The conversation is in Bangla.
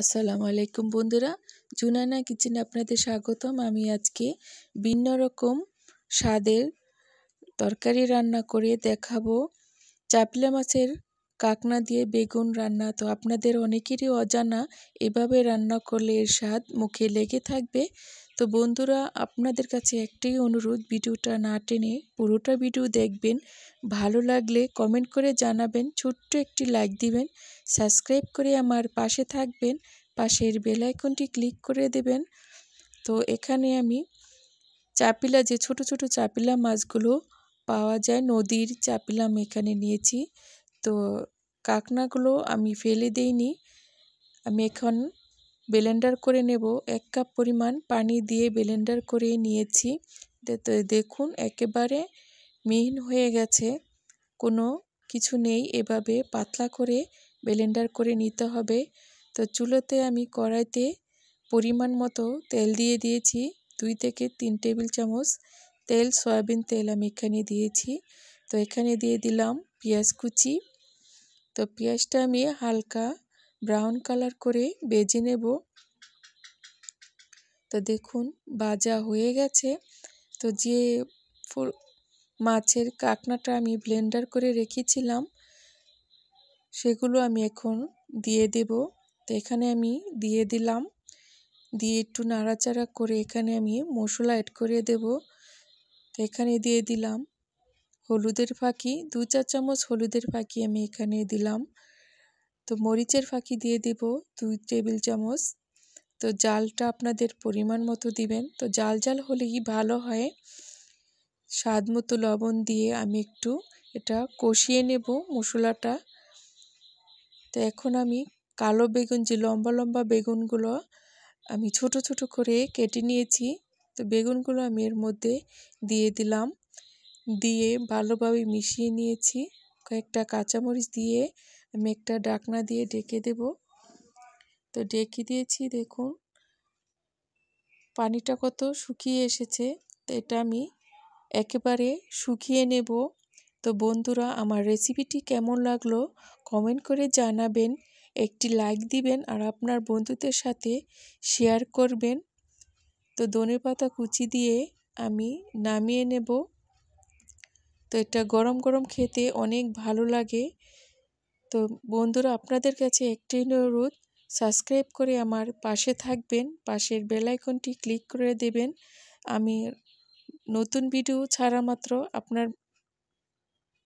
আসসালামু আলাইকুম বন্ধুরা জুনানা কিচেনে আপনাদের স্বাগতম আমি আজকে ভিন্ন রকম স্বাদের তরকারি রান্না করে দেখাবো চাপলা মাছের কাকনা দিয়ে বেগুন রান্না তো আপনাদের অনেকেরই অজানা এভাবে রান্না করলে এর স্বাদ মুখে লেগে থাকবে তো বন্ধুরা আপনাদের কাছে একটাই অনুরোধ ভিডিওটা না টেনে পুরোটা ভিডিও দেখবেন ভালো লাগলে কমেন্ট করে জানাবেন ছোট্ট একটি লাইক দিবেন সাবস্ক্রাইব করে আমার পাশে থাকবেন পাশের বেলাইকনটি ক্লিক করে দেবেন তো এখানে আমি চাপিলা যে ছোট ছোট চাপিলা মাছগুলো পাওয়া যায় নদীর চাপিলা আমি এখানে নিয়েছি তো কাকনাগুলো আমি ফেলে দেইনি আমি এখন ব্লেন্ডার করে নেব এক কাপ পরিমাণ পানি দিয়ে ব্লেন্ডার করে নিয়েছি দেখুন একেবারে মিহিন হয়ে গেছে কোনো কিছু নেই এভাবে পাতলা করে ব্লেন্ডার করে নিতে হবে তো চুলোতে আমি কড়াইতে পরিমাণ মতো তেল দিয়ে দিয়েছি দুই থেকে তিন টেবিল চামচ তেল সয়াবিন তেল আমি এখানে দিয়েছি তো এখানে দিয়ে দিলাম পেঁয়াজ কুচি তো পেঁয়াজটা আমি হালকা ব্রাউন কালার করে বেজে নেব তো দেখুন বাজা হয়ে গেছে তো যে মাছের কাকনাটা আমি ব্লেন্ডার করে রেখেছিলাম সেগুলো আমি এখন দিয়ে দেব তো এখানে আমি দিয়ে দিলাম দিয়ে একটু নাড়াচাড়া করে এখানে আমি মশলা অ্যাড করে দেব তো এখানে দিয়ে দিলাম হলুদের ফাঁকি দু চা চামচ হলুদের ফাঁকি আমি এখানে দিলাম তো মরিচের ফাঁকি দিয়ে দিব দুই টেবিল চামচ তো জালটা আপনাদের পরিমাণ মতো দিবেন তো জাল জাল হলেই ভালো হয় স্বাদ মতো লবণ দিয়ে আমি একটু এটা কষিয়ে নেব মশলাটা তো এখন আমি কালো বেগুন যে লম্বা লম্বা বেগুনগুলো আমি ছোট ছোট করে কেটে নিয়েছি তো বেগুনগুলো আমি এর মধ্যে দিয়ে দিলাম দিয়ে ভালোভাবে মিশিয়ে নিয়েছি কয়েকটা কাঁচামরিচ দিয়ে আমি একটা ডাকনা দিয়ে ডেকে দেব তো ডেকে দিয়েছি দেখুন পানিটা কত শুকিয়ে এসেছে তো এটা আমি একেবারে শুকিয়ে নেব তো বন্ধুরা আমার রেসিপিটি কেমন লাগলো কমেন্ট করে জানাবেন একটি লাইক দিবেন আর আপনার বন্ধুদের সাথে শেয়ার করবেন তো দনে পাতা কুচি দিয়ে আমি নামিয়ে নেব তো এটা গরম গরম খেতে অনেক ভালো লাগে তো বন্ধুরা আপনাদের কাছে একটি অনুরোধ সাবস্ক্রাইব করে আমার পাশে থাকবেন পাশের বেলাইকনটি ক্লিক করে দেবেন আমি নতুন ভিডিও ছাড়া মাত্র আপনার